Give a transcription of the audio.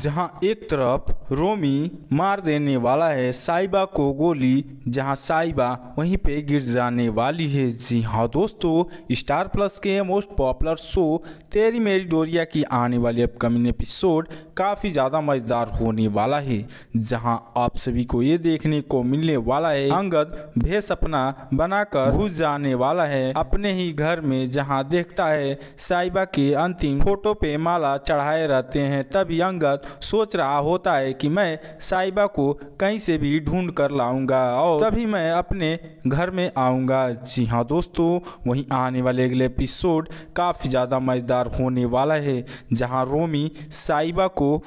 जहां एक तरफ रोमी मार देने वाला है साइबा को गोली जहां साइबा वहीं पे गिर जाने वाली है जी हाँ दोस्तों स्टार प्लस के most popular show Teri Meri डोरिया की आने वाली अपकमिंग एपिसोड काफ़ी ज़्यादा मज़ेदार होने वाला है जहां आप सभी को ये देखने को मिलने वाला है अंगद भेस अपना बनाकर घुस जाने वाला है अपने ही घर में जहाँ देखता है साइबा के अंतिम फोटो पे माला चढ़ाए रहते हैं तभी अंगद सोच रहा होता है कि मैं साहिबा को कहीं से भी ढूंढ कर लाऊंगा और तभी मैं अपने घर में आऊंगा जी हाँ दोस्तों वहीं आने वाले अगले एपिसोड काफ़ी ज़्यादा मज़ेदार होने वाला है जहाँ रोमी साहिबा को